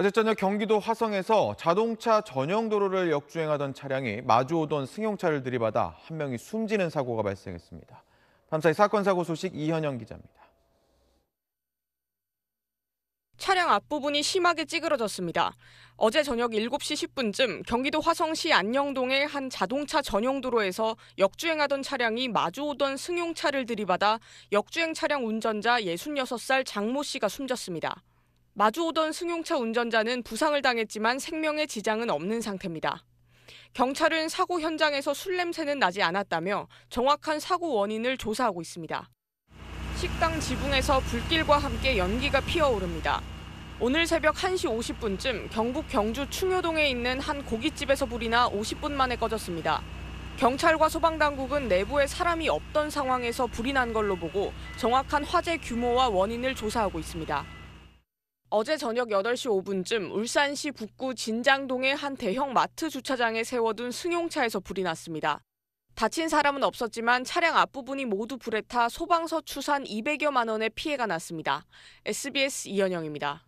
어제 저녁 경기도 화성에서 자동차 전용 도로를 역주행하던 차량이 마주오던 승용차를 들이받아 한 명이 숨지는 사고가 발생했습니다. 밤사이 사건 사고 소식 이현영 기자입니다. 차량 앞부분이 심하게 찌그러졌습니다. 어제 저녁 7시 10분쯤 경기도 화성시 안녕동의 한 자동차 전용 도로에서 역주행하던 차량이 마주오던 승용차를 들이받아 역주행 차량 운전자 66살 장모 씨가 숨졌습니다. 마주오던 승용차 운전자는 부상을 당했지만 생명의 지장은 없는 상태입니다. 경찰은 사고 현장에서 술 냄새는 나지 않았다며 정확한 사고 원인을 조사하고 있습니다. 식당 지붕에서 불길과 함께 연기가 피어오릅니다. 오늘 새벽 1시 50분쯤 경북 경주 충효동에 있는 한 고깃집에서 불이 나 50분 만에 꺼졌습니다. 경찰과 소방당국은 내부에 사람이 없던 상황에서 불이 난 걸로 보고 정확한 화재 규모와 원인을 조사하고 있습니다. 어제 저녁 8시 5분쯤 울산시 북구 진장동의 한 대형 마트 주차장에 세워둔 승용차에서 불이 났습니다. 다친 사람은 없었지만 차량 앞부분이 모두 불에 타 소방서 추산 200여만 원의 피해가 났습니다. SBS 이현영입니다.